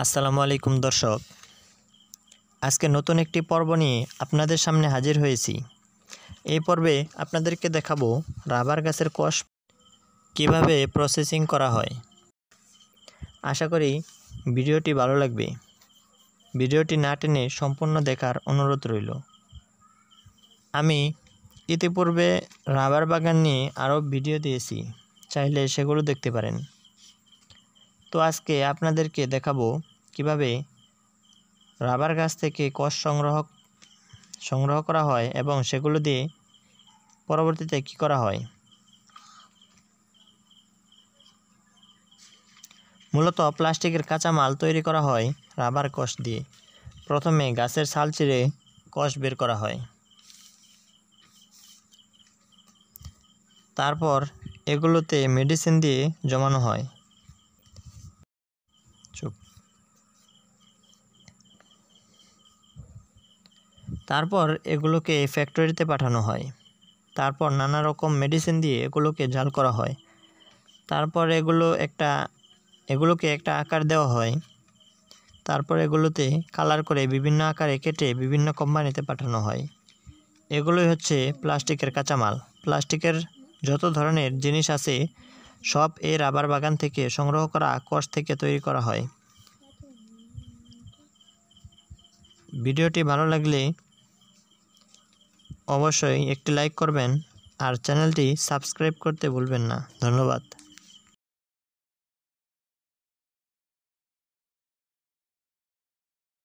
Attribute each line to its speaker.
Speaker 1: আসসালামু আলাইকুম দর্শক আজকে নতুন একটি পর্ব নিয়ে আপনাদের সামনে হাজির হয়েছি এই পর্বে আপনাদেরকে দেখাবো রাবার গাছের কষ কিভাবে প্রসেসিং করা হয় আশা করি ভিডিওটি ভালো লাগবে ভিডিওটি না টেনে সম্পূর্ণ দেখার অনুরোধ রইল আমি ইতিপূর্বে রাবার বাগান নিয়ে আরও ভিডিও দিয়েছি চাইলে সেগুলো দেখতে পারেন তো আজকে আপনাদেরকে দেখাবো কিভাবে রাবার গাছ থেকে কষ সংগ্রহ সংগ্রহ করা হয় এবং সেগুলো দিয়ে পরবর্তীতে কি করা হয় মূলত প্লাস্টিকের কাঁচামাল তৈরি করা হয় রাবার কষ দিয়ে প্রথমে গাছের ছাল চিরে কষ বের করা হয় তারপর এগুলোতে মেডিসিন দিয়ে জমানো হয় তারপর এগুলোকে ফ্যাক্টরিতে পাঠানো হয় তারপর নানা রকম মেডিসিন দিয়ে এগুলোকে জাল করা হয় তারপর এগুলো একটা এগুলোকে একটা আকার দেওয়া হয় তারপর এগুলোতে কালার করে বিভিন্ন আকারে কেটে বিভিন্ন কোম্পানিতে পাঠানো হয় এগুলোই হচ্ছে প্লাস্টিকের কাঁচামাল প্লাস্টিকের যত ধরনের জিনিস আছে সব এই রাবার বাগান থেকে সংগ্রহ করা কষ থেকে তৈরি করা হয় ভিডিওটি ভালো লাগলে অবশ্যই একটি লাইক করবেন আর চ্যানেলটি সাবস্ক্রাইব করতে ভুলবেন না ধন্যবাদ